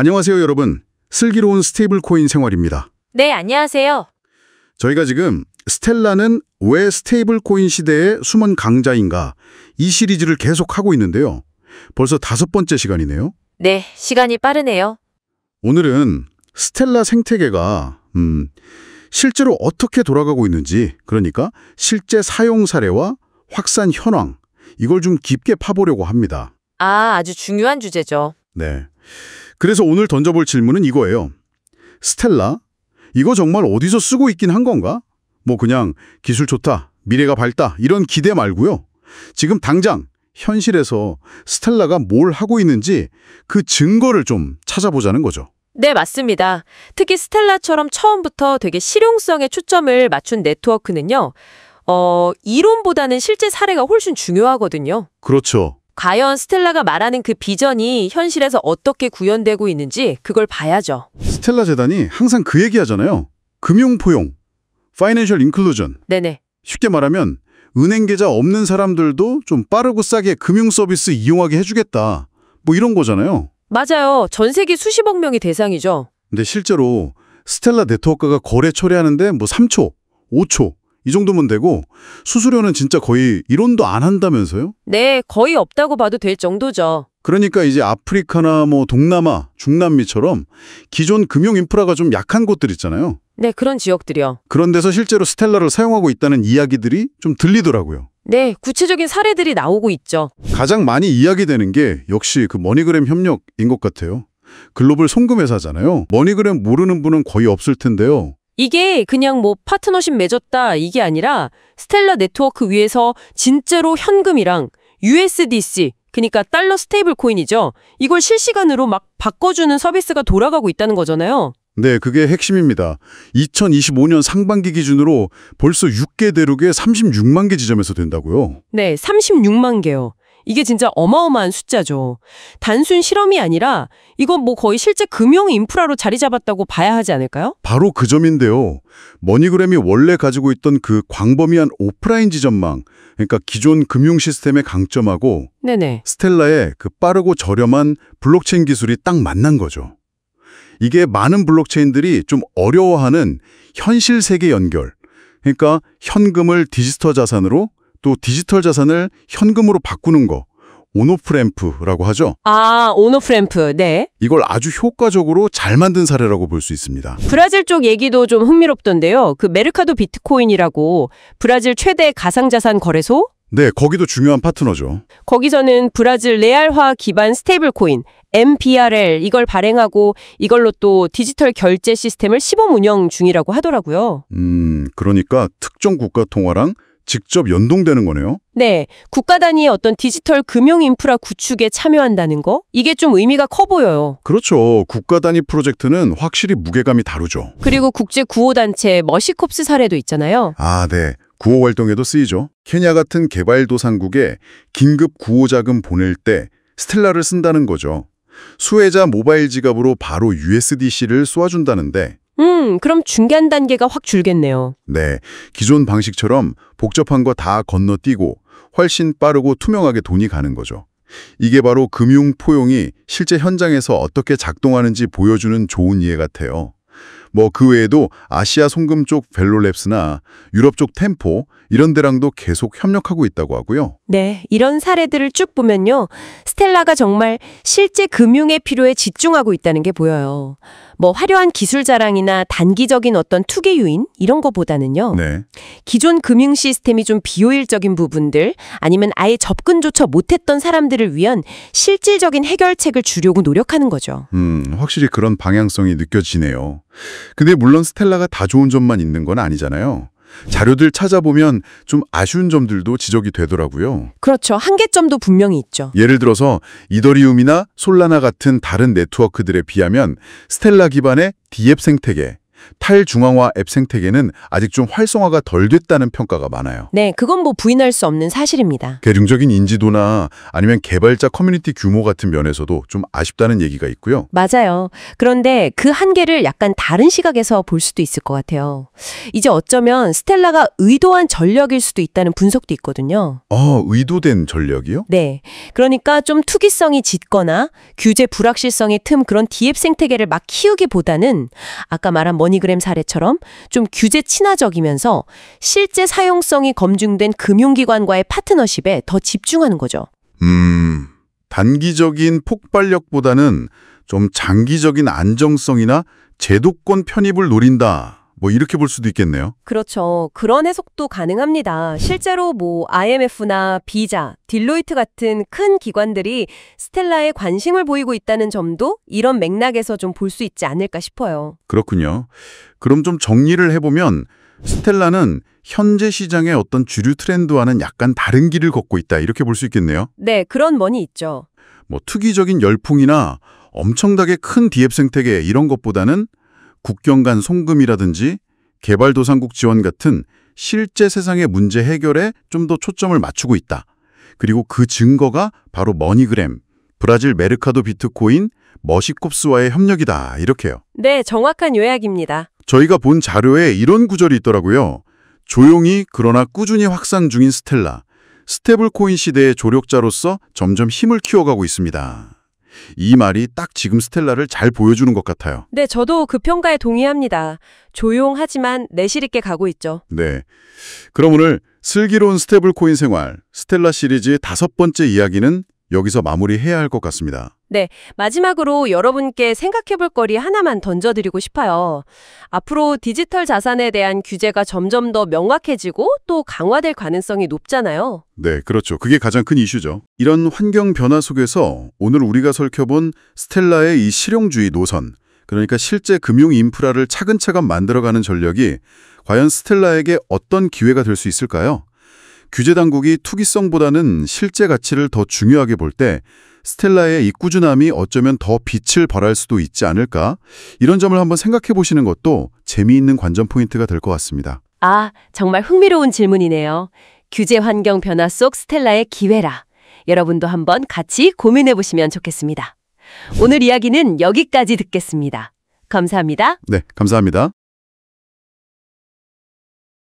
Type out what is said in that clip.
안녕하세요 여러분. 슬기로운 스테이블 코인 생활입니다. 네, 안녕하세요. 저희가 지금 스텔라는 왜 스테이블 코인 시대의 숨은 강자인가 이 시리즈를 계속하고 있는데요. 벌써 다섯 번째 시간이네요. 네, 시간이 빠르네요. 오늘은 스텔라 생태계가 음, 실제로 어떻게 돌아가고 있는지 그러니까 실제 사용 사례와 확산 현황 이걸 좀 깊게 파보려고 합니다. 아, 아주 중요한 주제죠. 네. 그래서 오늘 던져볼 질문은 이거예요. 스텔라? 이거 정말 어디서 쓰고 있긴 한 건가? 뭐 그냥 기술 좋다, 미래가 밝다 이런 기대 말고요. 지금 당장 현실에서 스텔라가 뭘 하고 있는지 그 증거를 좀 찾아보자는 거죠. 네, 맞습니다. 특히 스텔라처럼 처음부터 되게 실용성에 초점을 맞춘 네트워크는요. 어, 이론보다는 실제 사례가 훨씬 중요하거든요. 그렇죠. 과연 스텔라가 말하는 그 비전이 현실에서 어떻게 구현되고 있는지 그걸 봐야죠. 스텔라 재단이 항상 그 얘기하잖아요. 금융 포용, 파이낸셜 인클루전. 네네. 쉽게 말하면 은행 계좌 없는 사람들도 좀 빠르고 싸게 금융 서비스 이용하게 해주겠다. 뭐 이런 거잖아요. 맞아요. 전 세계 수십억 명이 대상이죠. 근데 실제로 스텔라 네트워크가 거래 처리하는데 뭐 3초, 5초 이 정도면 되고 수수료는 진짜 거의 이론도안 한다면서요? 네, 거의 없다고 봐도 될 정도죠. 그러니까 이제 아프리카나 뭐 동남아, 중남미처럼 기존 금융 인프라가 좀 약한 곳들 있잖아요. 네, 그런 지역들이요. 그런 데서 실제로 스텔라를 사용하고 있다는 이야기들이 좀 들리더라고요. 네, 구체적인 사례들이 나오고 있죠. 가장 많이 이야기되는 게 역시 그 머니그램 협력인 것 같아요. 글로벌 송금회사잖아요. 머니그램 모르는 분은 거의 없을 텐데요. 이게 그냥 뭐 파트너십 맺었다 이게 아니라 스텔라 네트워크 위에서 진짜로 현금이랑 USDC 그러니까 달러 스테이블 코인이죠. 이걸 실시간으로 막 바꿔주는 서비스가 돌아가고 있다는 거잖아요. 네, 그게 핵심입니다. 2025년 상반기 기준으로 벌써 6개 대륙의 36만 개 지점에서 된다고요. 네, 36만 개요. 이게 진짜 어마어마한 숫자죠. 단순 실험이 아니라 이건 뭐 거의 실제 금융 인프라로 자리 잡았다고 봐야 하지 않을까요? 바로 그 점인데요. 머니그램이 원래 가지고 있던 그 광범위한 오프라인 지점망, 그러니까 기존 금융 시스템의 강점하고 네네. 스텔라의 그 빠르고 저렴한 블록체인 기술이 딱 만난 거죠. 이게 많은 블록체인들이 좀 어려워하는 현실 세계 연결, 그러니까 현금을 디지털 자산으로 또 디지털 자산을 현금으로 바꾸는 거온오프램프라고 하죠. 아, 온오프램프 네. 이걸 아주 효과적으로 잘 만든 사례라고 볼 수 있습니다. 브라질 쪽 얘기도 좀 흥미롭던데요. 그 메르카도 비트코인이라고 브라질 최대 가상자산 거래소? 네, 거기도 중요한 파트너죠. 거기서는 브라질 레알화 기반 스테이블 코인 MPRL 이걸 발행하고 이걸로 또 디지털 결제 시스템을 시범 운영 중이라고 하더라고요. 음, 그러니까 특정 국가 통화랑 직접 연동되는 거네요? 네. 국가 단위의 어떤 디지털 금융 인프라 구축에 참여한다는 거? 이게 좀 의미가 커 보여요. 그렇죠. 국가 단위 프로젝트는 확실히 무게감이 다르죠. 그리고 국제 구호단체 머시콥스 사례도 있잖아요. 아, 네. 구호 활동에도 쓰이죠. 케냐 같은 개발도상국에 긴급 구호 자금 보낼 때 스텔라를 쓴다는 거죠. 수혜자 모바일 지갑으로 바로 USDC를 쏘아준다는데 음, 그럼 중간 단계가 확 줄겠네요. 네, 기존 방식처럼 복잡한 거 다 건너뛰고 훨씬 빠르고 투명하게 돈이 가는 거죠. 이게 바로 금융 포용이 실제 현장에서 어떻게 작동하는지 보여주는 좋은 이해 같아요. 뭐 그 외에도 아시아 송금 쪽 벨로랩스나 유럽 쪽 템포, 이런 데랑도 계속 협력하고 있다고 하고요. 네, 이런 사례들을 쭉 보면요. 스텔라가 정말 실제 금융의 필요에 집중하고 있다는 게 보여요. 뭐 화려한 기술 자랑이나 단기적인 어떤 투기 유인 이런 거보다는요. 네. 기존 금융 시스템이 좀 비효율적인 부분들 아니면 아예 접근조차 못했던 사람들을 위한 실질적인 해결책을 주려고 노력하는 거죠. 음, 확실히 그런 방향성이 느껴지네요. 근데 물론 스텔라가 다 좋은 점만 있는 건 아니잖아요. 자료들 찾아보면 좀 아쉬운 점들도 지적이 되더라고요. 그렇죠. 한계점도 분명히 있죠. 예를 들어서 이더리움이나 솔라나 같은 다른 네트워크들에 비하면 스텔라 기반의 디앱 생태계, 탈중앙화 앱 생태계는 아직 좀 활성화가 덜 됐다는 평가가 많아요. 네, 그건 뭐 부인할 수 없는 사실입니다. 대중적인 인지도나 아니면 개발자 커뮤니티 규모 같은 면에서도 좀 아쉽다는 얘기가 있고요. 맞아요. 그런데 그 한계를 약간 다른 시각에서 볼 수도 있을 것 같아요. 이제 어쩌면 스텔라가 의도한 전력일 수도 있다는 분석도 있거든요. 어, 의도된 전력이요? 네. 그러니까 좀 투기성이 짙거나 규제 불확실성이틈 그런 디앱 생태계를 막 키우기보다는 아까 말한 뭐 머니그램 사례처럼 좀 규제 친화적이면서 실제 사용성이 검증된 금융기관과의 파트너십에 더 집중하는 거죠. 음, 단기적인 폭발력보다는 좀 장기적인 안정성이나 제도권 편입을 노린다 뭐 이렇게 볼 수도 있겠네요. 그렇죠. 그런 해석도 가능합니다. 실제로 뭐 IMF나 비자, 딜로이트 같은 큰 기관들이 스텔라에 관심을 보이고 있다는 점도 이런 맥락에서 좀 볼 수 있지 않을까 싶어요. 그렇군요. 그럼 좀 정리를 해보면 스텔라는 현재 시장의 어떤 주류 트렌드와는 약간 다른 길을 걷고 있다 이렇게 볼 수 있겠네요. 네, 그런 면이 있죠. 뭐특이적인 열풍이나 엄청나게 큰 디앱 생태계 이런 것보다는 국경 간 송금이라든지 개발도상국 지원 같은 실제 세상의 문제 해결에 좀 더 초점을 맞추고 있다. 그리고 그 증거가 바로 머니그램, 브라질 메르카도 비트코인, 머시콥스와의 협력이다. 이렇게요. 네, 정확한 요약입니다. 저희가 본 자료에 이런 구절이 있더라고요. 조용히 그러나 꾸준히 확산 중인 스텔라. 스테블코인 시대의 조력자로서 점점 힘을 키워가고 있습니다. 이 말이 딱 지금 스텔라를 잘 보여주는 것 같아요. 네, 저도 그 평가에 동의합니다. 조용하지만 내실 있게 가고 있죠. 네. 그럼 오늘 슬기로운 스테블코인 생활 스텔라 시리즈 다섯 번째 이야기는 여기서 마무리해야 할 것 같습니다. 네, 마지막으로 여러분께 생각해볼 거리 하나만 던져드리고 싶어요. 앞으로 디지털 자산에 대한 규제가 점점 더 명확해지고 또 강화될 가능성이 높잖아요. 네, 그렇죠. 그게 가장 큰 이슈죠. 이런 환경 변화 속에서 오늘 우리가 설켜본 스텔라의 이 실용주의 노선, 그러니까 실제 금융 인프라를 차근차근 만들어가는 전력이 과연 스텔라에게 어떤 기회가 될 수 있을까요? 규제 당국이 투기성보다는 실제 가치를 더 중요하게 볼 때 스텔라의 이 꾸준함이 어쩌면 더 빛을 발할 수도 있지 않을까? 이런 점을 한번 생각해 보시는 것도 재미있는 관전 포인트가 될 것 같습니다. 아, 정말 흥미로운 질문이네요. 규제 환경 변화 속 스텔라의 기회라. 여러분도 한번 같이 고민해 보시면 좋겠습니다. 오늘 이야기는 여기까지 듣겠습니다. 감사합니다. 네, 감사합니다.